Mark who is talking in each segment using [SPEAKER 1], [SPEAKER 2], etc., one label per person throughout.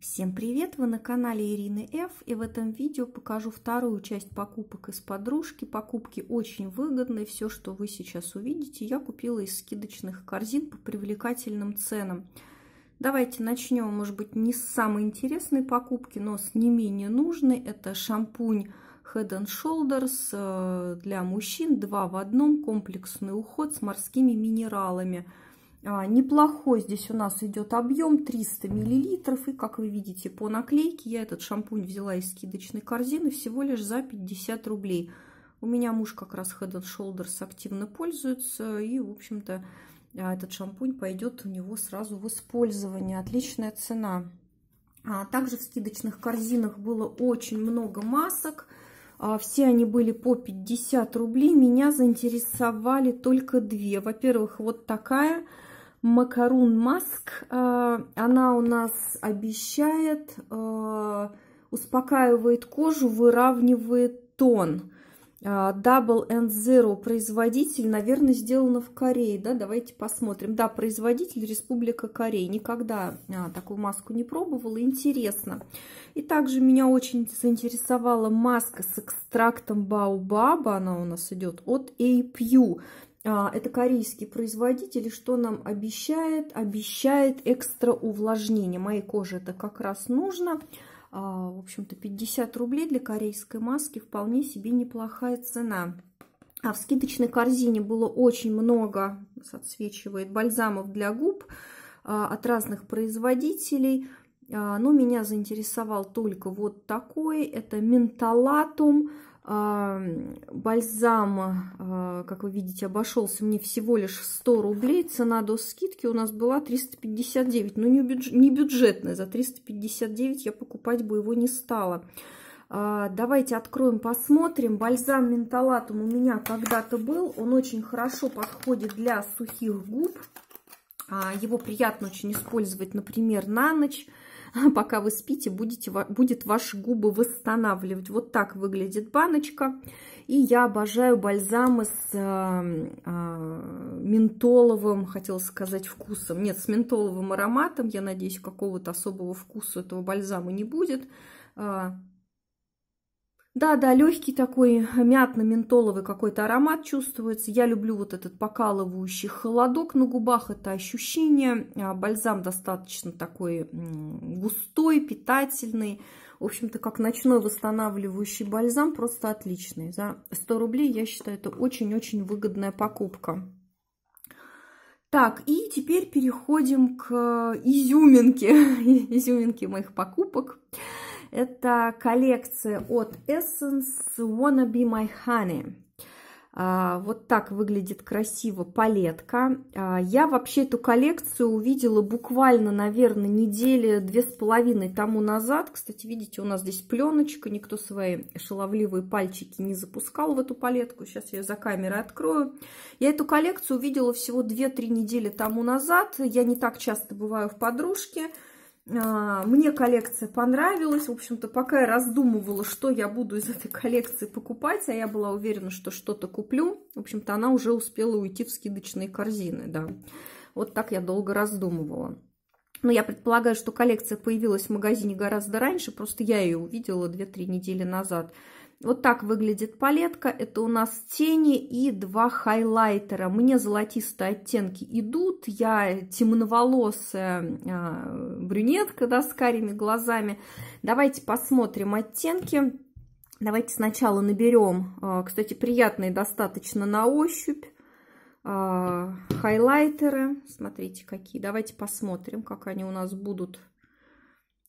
[SPEAKER 1] Всем привет! Вы на канале Ирины Ф и в этом видео покажу вторую часть покупок из подружки. Покупки очень выгодные, все, что вы сейчас увидите, я купила из скидочных корзин по привлекательным ценам. Давайте начнем, может быть, не с самой интересной покупки, но с не менее нужной. Это шампунь Head and Shoulders э, для мужчин, два в одном, комплексный уход с морскими минералами – а, неплохой здесь у нас идет объем 300 миллилитров. И, как вы видите, по наклейке я этот шампунь взяла из скидочной корзины всего лишь за 50 рублей. У меня муж как раз Head and Shoulders активно пользуется. И, в общем-то, а, этот шампунь пойдет у него сразу в использование. Отличная цена. А также в скидочных корзинах было очень много масок. А, все они были по 50 рублей. Меня заинтересовали только две. Во-первых, вот такая – Макарун Маск. Э, она у нас обещает, э, успокаивает кожу, выравнивает тон. Э, Double and Zero производитель, наверное, сделано в Корее, да, давайте посмотрим. Да, производитель Республика Корея, никогда а, такую маску не пробовала, интересно. И также меня очень заинтересовала маска с экстрактом баобаба, она у нас идет от APU. А, это корейский производитель, и что нам обещает? Обещает экстра увлажнение. Моей коже это как раз нужно. А, в общем-то, 50 рублей для корейской маски вполне себе неплохая цена. А в скидочной корзине было очень много, отсвечивает, бальзамов для губ а, от разных производителей. Но меня заинтересовал только вот такой. Это менталатум бальзам, э, как вы видите, обошелся мне всего лишь 100 рублей. Цена до скидки у нас была 359. Ну, не, бюджет, не бюджетная. За 359 я покупать бы его не стала. А, давайте откроем, посмотрим. Бальзам менталатум у меня когда-то был. Он очень хорошо подходит для сухих губ. А, его приятно очень использовать, например, на ночь. пока вы спите, будете, будет ваши губы восстанавливать. Вот так выглядит баночка. И я обожаю бальзамы с э, э, ментоловым, хотела сказать, вкусом. Нет, с ментоловым ароматом. Я надеюсь, какого-то особого вкуса этого бальзама не будет. А, да-да, легкий такой мятно-ментоловый какой-то аромат чувствуется. Я люблю вот этот покалывающий холодок на губах, это ощущение. А, бальзам достаточно такой густой, питательный. В общем-то, как ночной восстанавливающий бальзам, просто отличный. За 100 рублей, я считаю, это очень-очень выгодная покупка. Так, и теперь переходим к изюминке, изюминке моих покупок. Покупок. Это коллекция от Essence Wanna Be My Honey. А, вот так выглядит красиво палетка. А, я вообще эту коллекцию увидела буквально, наверное, недели две с половиной тому назад. Кстати, видите, у нас здесь пленочка. Никто свои шаловливые пальчики не запускал в эту палетку. Сейчас я за камерой открою. Я эту коллекцию увидела всего 2-3 недели тому назад. Я не так часто бываю в подружке. А, мне коллекция понравилась. В общем-то, пока я раздумывала, что я буду из этой коллекции покупать, а я была уверена, что что-то куплю, в общем-то, она уже успела уйти в скидочные корзины, да. Вот так я долго раздумывала. Ну я предполагаю, что коллекция появилась в магазине гораздо раньше, просто я ее увидела 2-3 недели назад. Вот так выглядит палетка. Это у нас тени и два хайлайтера. Мне золотистые оттенки идут. Я темноволосая э, брюнетка да, с карими глазами. Давайте посмотрим оттенки. Давайте сначала наберем, э, а, кстати, приятные достаточно на ощупь а, хайлайтеры. Смотрите, какие. Давайте посмотрим, как они у нас будут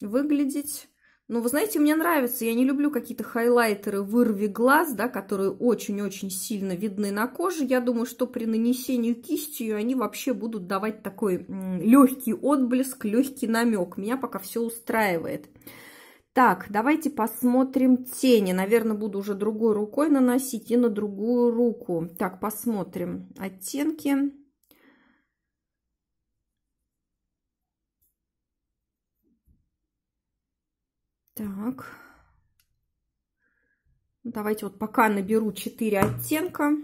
[SPEAKER 1] выглядеть. Ну, вы знаете, мне нравится. Я не люблю какие-то хайлайтеры вырви глаз, да, которые очень-очень сильно видны на коже. Я думаю, что при нанесении кистью они вообще будут давать такой легкий отблеск, легкий намек. Меня пока все устраивает. Так, давайте посмотрим тени. Наверное, буду уже другой рукой наносить и на другую руку. Так, посмотрим оттенки. Так. Давайте вот пока наберу 4 оттенка.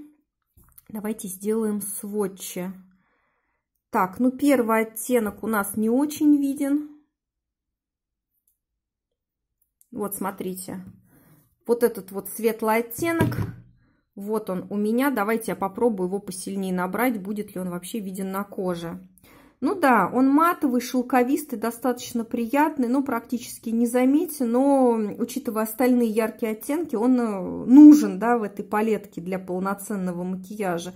[SPEAKER 1] Давайте сделаем сводчи. Так, ну первый оттенок у нас не очень виден. Вот, смотрите. Вот этот вот светлый оттенок. Вот он у меня. Давайте я попробую его посильнее набрать. Будет ли он вообще виден на коже. Ну да, он матовый, шелковистый, достаточно приятный, но ну, практически не заметен, но учитывая остальные яркие оттенки, он э, нужен, да, в этой палетке для полноценного макияжа.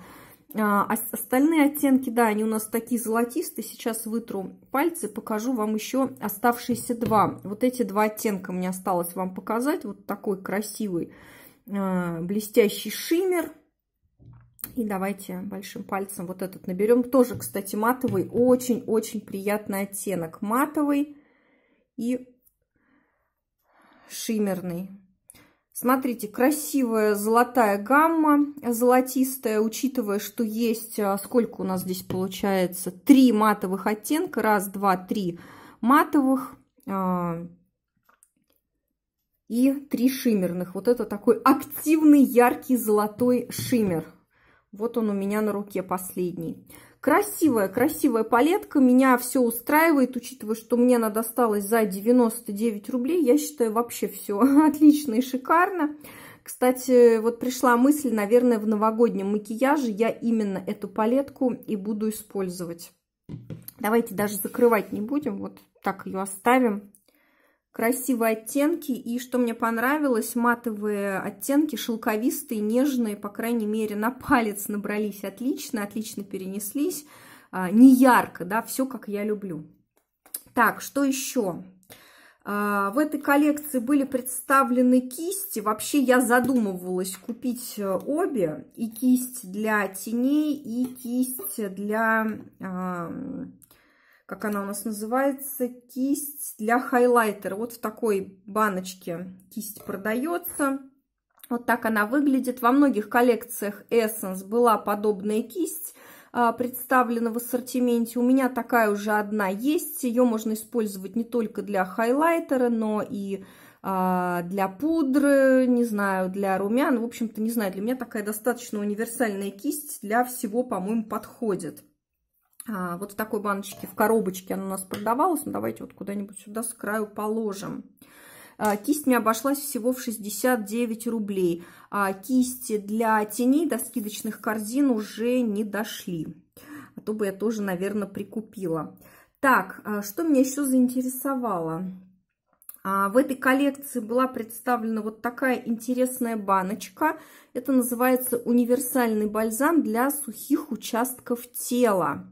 [SPEAKER 1] А, а остальные оттенки, да, они у нас такие золотистые. Сейчас вытру пальцы, покажу вам еще оставшиеся два. Вот эти два оттенка мне осталось вам показать. Вот такой красивый э, блестящий шиммер и давайте большим пальцем вот этот наберем. Тоже, кстати, матовый. Очень-очень приятный оттенок. Матовый и шиммерный. Смотрите, красивая золотая гамма, золотистая, учитывая, что есть, а, сколько у нас здесь получается, три матовых оттенка, раз, два, три матовых а, и три шиммерных. Вот это такой активный, яркий золотой шиммер. Вот он у меня на руке последний. Красивая, красивая палетка. Меня все устраивает, учитывая, что мне она досталась за 99 рублей. Я считаю, вообще все отлично и шикарно. Кстати, вот пришла мысль, наверное, в новогоднем макияже я именно эту палетку и буду использовать. Давайте даже закрывать не будем, вот так ее оставим красивые оттенки. И что мне понравилось, матовые оттенки, шелковистые, нежные, по крайней мере, на палец набрались отлично, отлично перенеслись. А, не ярко, да, все как я люблю. Так, что еще? А, в этой коллекции были представлены кисти. Вообще я задумывалась купить э, обе. И кисть для теней, и кисть для а, как она у нас называется, кисть для хайлайтера. Вот в такой баночке кисть продается. Вот так она выглядит. Во многих коллекциях Essence была подобная кисть а, представлена в ассортименте. У меня такая уже одна есть. Ее можно использовать не только для хайлайтера, но и а, для пудры, не знаю, для румян. В общем-то, не знаю, для меня такая достаточно универсальная кисть для всего, по-моему, подходит. А, вот в такой баночке, в коробочке она у нас продавалась. Ну, давайте вот куда-нибудь сюда с краю положим. А, кисть мне обошлась всего в 69 рублей. А, кисти для теней до скидочных корзин уже не дошли. А то бы я тоже, наверное, прикупила. Так, что меня еще заинтересовало? В этой коллекции была представлена вот такая интересная баночка. Это называется универсальный бальзам для сухих участков тела.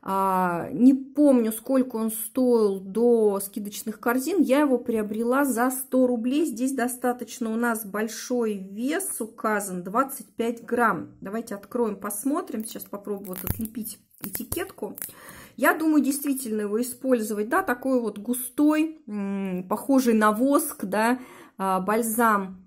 [SPEAKER 1] А, не помню, сколько он стоил до скидочных корзин. Я его приобрела за 100 рублей. Здесь достаточно у нас большой вес указан, 25 грамм. Давайте откроем, посмотрим. Сейчас попробую вот отлепить этикетку. Я думаю, действительно его использовать. Да, такой вот густой, похожий на воск, да, а, бальзам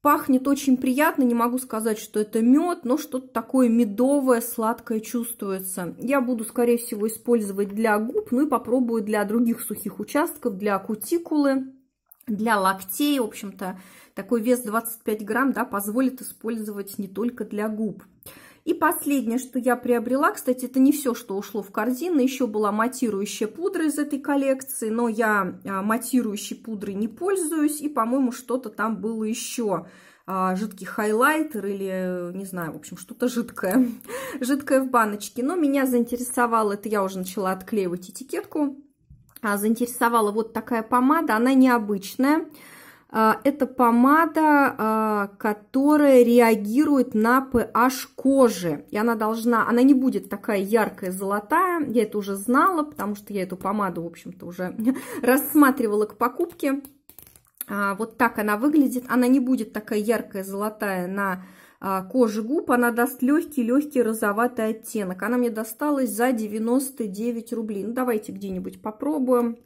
[SPEAKER 1] Пахнет очень приятно, не могу сказать, что это мед, но что-то такое медовое, сладкое чувствуется. Я буду, скорее всего, использовать для губ, ну и попробую для других сухих участков, для кутикулы, для локтей. В общем-то, такой вес 25 грамм да, позволит использовать не только для губ. И последнее, что я приобрела, кстати, это не все, что ушло в корзину, еще была матирующая пудра из этой коллекции, но я а, матирующей пудрой не пользуюсь, и, по-моему, что-то там было еще, а, жидкий хайлайтер или, э, не знаю, в общем, что-то жидкое, жидкое в баночке. Но меня заинтересовало, это я уже начала отклеивать этикетку, а, заинтересовала вот такая помада, она необычная, а, это помада, а, которая реагирует на pH кожи. И она должна, она не будет такая яркая золотая. Я это уже знала, потому что я эту помаду, в общем-то, уже рассматривала к покупке. А, вот так она выглядит. Она не будет такая яркая золотая на коже губ, она даст легкий-легкий розоватый оттенок. Она мне досталась за 99 рублей. Ну, давайте где-нибудь Попробуем.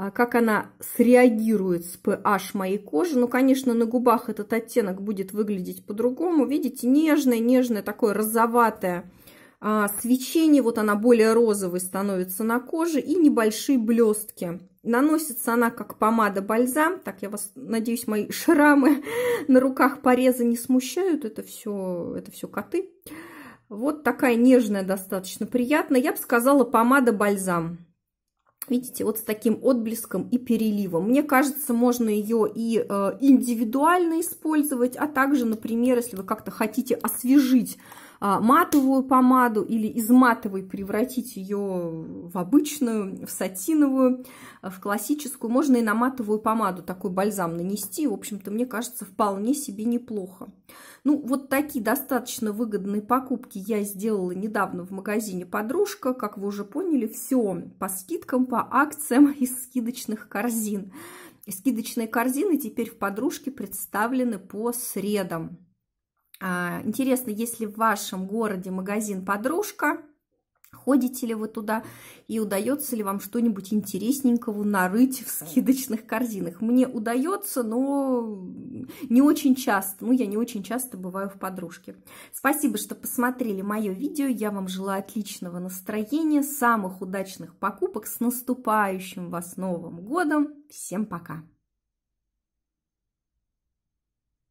[SPEAKER 1] А как она среагирует с pH моей кожи. Ну, конечно, на губах этот оттенок будет выглядеть по-другому. Видите, нежное, нежное, такое розоватое а, свечение. Вот она более розовой становится на коже и небольшие блестки. Наносится она как помада-бальзам. Так, я вас, надеюсь, мои шрамы на руках порезы не смущают. Это все, это все коты. Вот такая нежная, достаточно приятная. Я бы сказала, помада-бальзам. Видите, вот с таким отблеском и переливом. Мне кажется, можно ее и э, индивидуально использовать, а также, например, если вы как-то хотите освежить а, матовую помаду или из матовой превратить ее в обычную, в сатиновую, э, в классическую. Можно и на матовую помаду такой бальзам нанести. В общем-то, мне кажется, вполне себе неплохо. Ну, вот такие достаточно выгодные покупки я сделала недавно в магазине «Подружка». Как вы уже поняли, все по скидкам, по акциям из скидочных корзин. И скидочные корзины теперь в подружке представлены по средам. А, интересно, если в вашем городе магазин «Подружка», Ходите ли вы туда и удается ли вам что-нибудь интересненького нарыть в скидочных корзинах? Мне удается, но не очень часто. Ну, я не очень часто бываю в подружке. Спасибо, что посмотрели мое видео. Я вам желаю отличного настроения, самых удачных покупок. С наступающим вас Новым годом! Всем пока!